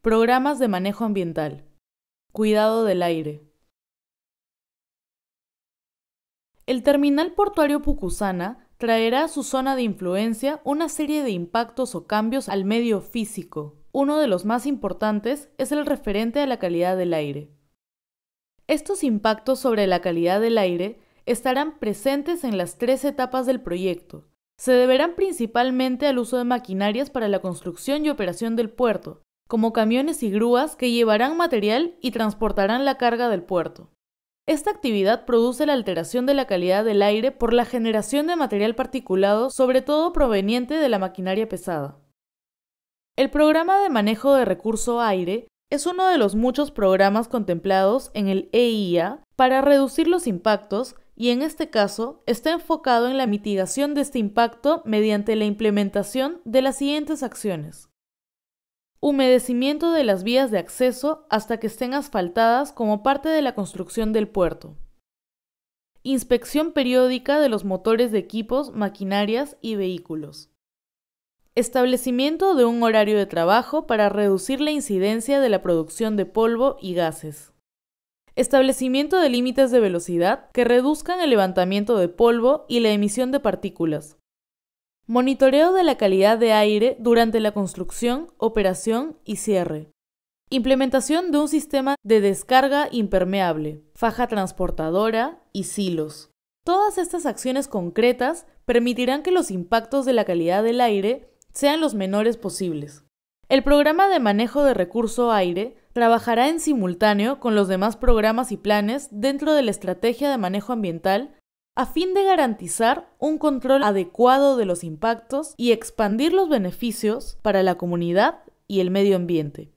Programas de manejo ambiental. Cuidado del aire. El terminal portuario Pucusana traerá a su zona de influencia una serie de impactos o cambios al medio físico. Uno de los más importantes es el referente a la calidad del aire. Estos impactos sobre la calidad del aire estarán presentes en las tres etapas del proyecto. Se deberán principalmente al uso de maquinarias para la construcción y operación del puerto, como camiones y grúas que llevarán material y transportarán la carga del puerto. Esta actividad produce la alteración de la calidad del aire por la generación de material particulado, sobre todo proveniente de la maquinaria pesada. El programa de manejo de recurso aire es uno de los muchos programas contemplados en el EIA para reducir los impactos y en este caso está enfocado en la mitigación de este impacto mediante la implementación de las siguientes acciones. Humedecimiento de las vías de acceso hasta que estén asfaltadas como parte de la construcción del puerto. Inspección periódica de los motores de equipos, maquinarias y vehículos. Establecimiento de un horario de trabajo para reducir la incidencia de la producción de polvo y gases. Establecimiento de límites de velocidad que reduzcan el levantamiento de polvo y la emisión de partículas, Monitoreo de la calidad de aire durante la construcción, operación y cierre. Implementación de un sistema de descarga impermeable, faja transportadora y silos. Todas estas acciones concretas permitirán que los impactos de la calidad del aire sean los menores posibles. El programa de manejo de recurso aire trabajará en simultáneo con los demás programas y planes dentro de la estrategia de manejo ambiental a fin de garantizar un control adecuado de los impactos y expandir los beneficios para la comunidad y el medio ambiente.